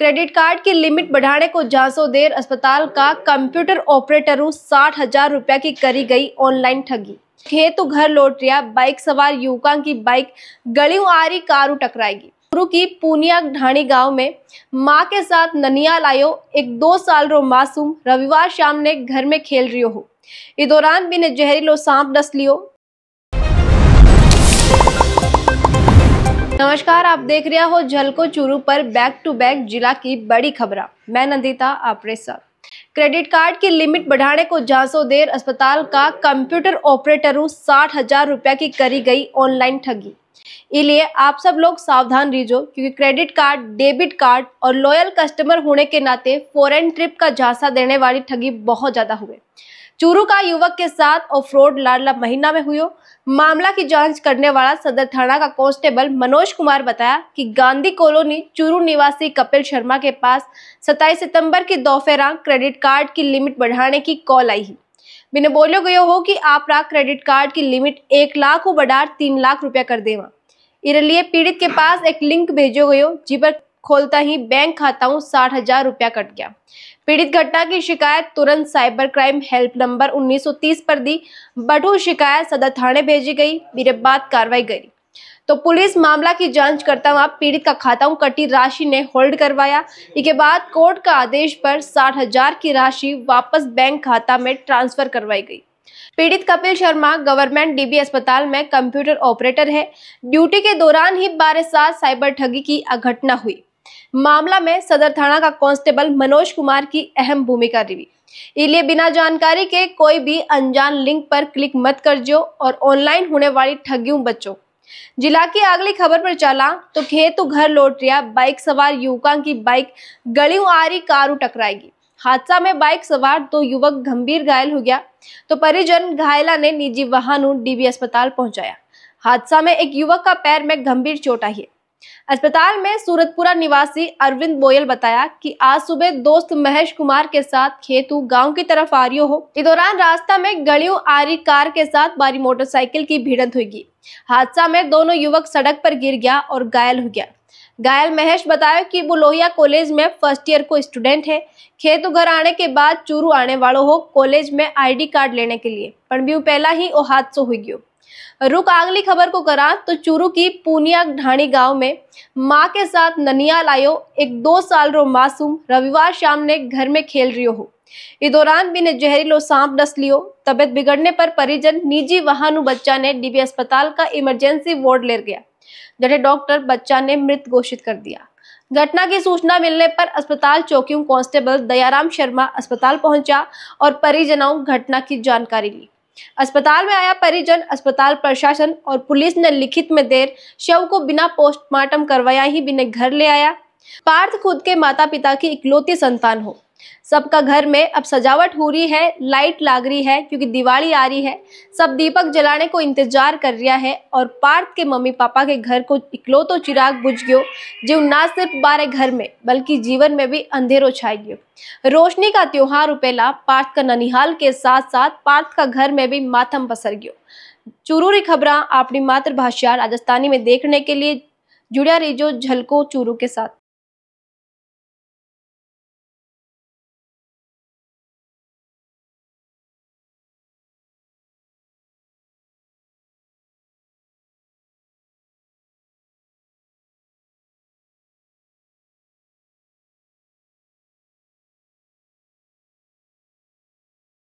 credit card की limit बढ़ाने को जांचो देर अस्पताल का कंप्यूटर ऑपरेटर साठ हजार रुपए की करी गई ऑनलाइन ठगी खेत घर लौट रिया बाइक सवार युवका की बाइक गली आ रही कारू टकराएगी गुरु की पूनिया ढाणी गांव में मां के साथ ननियाल आयो एक दो साल रो मासूम रविवार शाम ने घर में खेल रियो हो इस दौरान भी ने जहरीलो सांप डस लियो नमस्कार आप देख रहे हो झलको चूरू पर बैक टू बैक जिला की बड़ी खबर मैं नंदिता सर क्रेडिट कार्ड की लिमिट बढ़ाने को देर अस्पताल का कंप्यूटर ऑपरेटर साठ हजार रुपया की करी गई ऑनलाइन ठगी इसलिए आप सब लोग सावधान रहो क्योंकि क्रेडिट कार्ड डेबिट कार्ड और लॉयल कस्टमर होने के नाते फॉरेन ट्रिप का झांसा देने वाली ठगी बहुत ज्यादा हुए चूरू का युवक के साथ ऑफ रोड लाडला महीना में हुई मामला की जांच करने वाला सदर थाना का कांस्टेबल मनोज कुमार बताया कि गांधी कॉलोनी चूरू निवासी कपिल शर्मा के पास 27 सितंबर की दोपहर क्रेडिट कार्ड की लिमिट बढ़ाने की कॉल आई है बिना बोलो गयो हो कि आप रा क्रेडिट कार्ड की लिमिट एक लाख को बढ़ा तीन लाख रुपया कर देवा इसलिए पीड़ित के पास एक लिंक भेजो गयो जी पर खोलता ही बैंक खाताओं साठ हजार रुपया कट गया पीड़ित घटना की शिकायत तुरंत साइबर क्राइम हेल्प नंबर 1930 पर दी बटू शिकायत सदर थाने भेजी गई बाद कार्रवाई गई तो पुलिस मामला की जांच करता हुआ पीड़ित का खाताओं कटी राशि ने होल्ड करवाया इसके बाद कोर्ट का आदेश पर साठ हजार की राशि वापस बैंक खाता में ट्रांसफर करवाई गई पीड़ित कपिल शर्मा गवर्नमेंट डीबी अस्पताल में कंप्यूटर ऑपरेटर है ड्यूटी के दौरान ही बारह साल साइबर ठगी की अघटना हुई मामला में सदर थाना का कांस्टेबल मनोज कुमार की अहम भूमिका रही इसलिए बिना जानकारी के कोई भी अनजान लिंक पर क्लिक मत कर जो और ऑनलाइन होने वाली ठगियों बच्चों जिला की अगली खबर पर चला तो खेत घर लौट रहा बाइक सवार युवका की बाइक गली आ रही कारू टकराएगी हादसा में बाइक सवार दो युवक गंभीर घायल हो गया तो परिजन घायला ने निजी वाहन डीबी अस्पताल पहुंचाया हादसा में एक युवक का पैर में गंभीर चोट आई है अस्पताल में सूरतपुरा निवासी अरविंद बोयल बताया कि आज सुबह दोस्त महेश कुमार के साथ खेतु गांव की तरफ आ रही हो इस दौरान रास्ता में गलियों आ रही कार के साथ बारी मोटरसाइकिल की भिड़ंत हुई हादसा में दोनों युवक सड़क पर गिर गया और घायल हो गया घायल महेश बताया कि वो लोहिया कॉलेज में फर्स्ट ईयर को स्टूडेंट है खेत घर आने के बाद चूरू आने वालों हो कॉलेज में आईडी कार्ड लेने के लिए पर भी पहला ही वो हादसा हुई गयो रुक अगली खबर को करा तो चूरू की पूनिया ढाणी गांव में मां के साथ ननियाल आयो एक दो साल रो मासूम रविवार शाम ने घर में खेल रियो हो इस दौरान भी ने जहरीलो सांप डस लियो तबियत बिगड़ने पर परिजन निजी वाहन बच्चा ने डीबी अस्पताल का इमरजेंसी वार्ड ले गया जटे डॉक्टर बच्चा ने मृत घोषित कर दिया घटना की सूचना मिलने पर अस्पताल चौकी कांस्टेबल दयाराम शर्मा अस्पताल पहुंचा और परिजनों घटना की जानकारी ली अस्पताल में आया परिजन अस्पताल प्रशासन और पुलिस ने लिखित में देर शव को बिना पोस्टमार्टम करवाया ही बिना घर ले आया पार्थ खुद के माता पिता की इकलौती संतान हो सबका घर में अब सजावट हो रही है लाइट लाग रही है क्योंकि दिवाली आ रही है सब दीपक जलाने को इंतजार कर रहा है और पार्थ के मम्मी पापा के घर को इकलो तो चिराग बुझ गयो जो ना सिर्फ बारे घर में बल्कि जीवन में भी अंधेरों छाई गयो रोशनी का त्योहार उपेला पार्थ का ननिहाल के साथ साथ पार्थ का घर में भी माथम पसर गयो चुरूरी खबर अपनी मातृभाषा राजस्थानी में देखने के लिए जुड़िया रही जो झलको चूरू के साथ